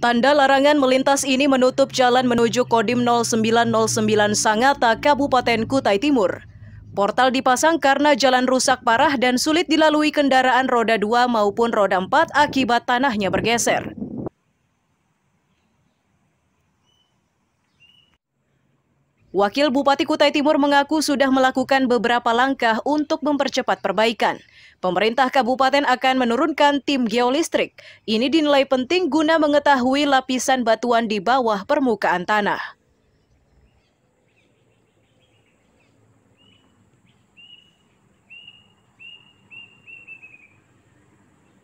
Tanda larangan melintas ini menutup jalan menuju Kodim 0909 Sangata, Kabupaten Kutai Timur. Portal dipasang karena jalan rusak parah dan sulit dilalui kendaraan roda 2 maupun roda 4 akibat tanahnya bergeser. Wakil Bupati Kutai Timur mengaku sudah melakukan beberapa langkah untuk mempercepat perbaikan. Pemerintah kabupaten akan menurunkan tim geolistrik. Ini dinilai penting guna mengetahui lapisan batuan di bawah permukaan tanah.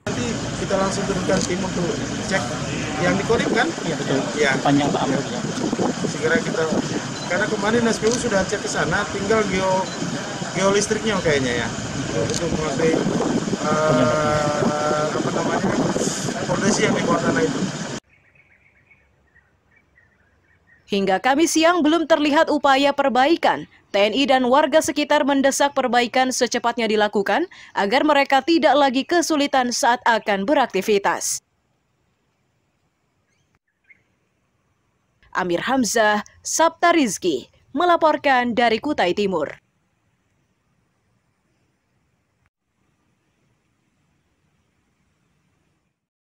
Nanti kita langsung turunkan tim untuk cek yang dikorip kan? Iya betul. Ya. Panjang Pak Amir. Segera kita kemarin SPU sudah cek ke sana, tinggal geo geolistriknya kayaknya ya. Untuk mengetahui uh, eh, apa namanya kondisi yang di bawah tanah itu. Hingga Kamis siang belum terlihat upaya perbaikan. TNI dan warga sekitar mendesak perbaikan secepatnya dilakukan agar mereka tidak lagi kesulitan saat akan beraktivitas. Amir Hamzah, Sabta Rizki, melaporkan dari Kutai Timur.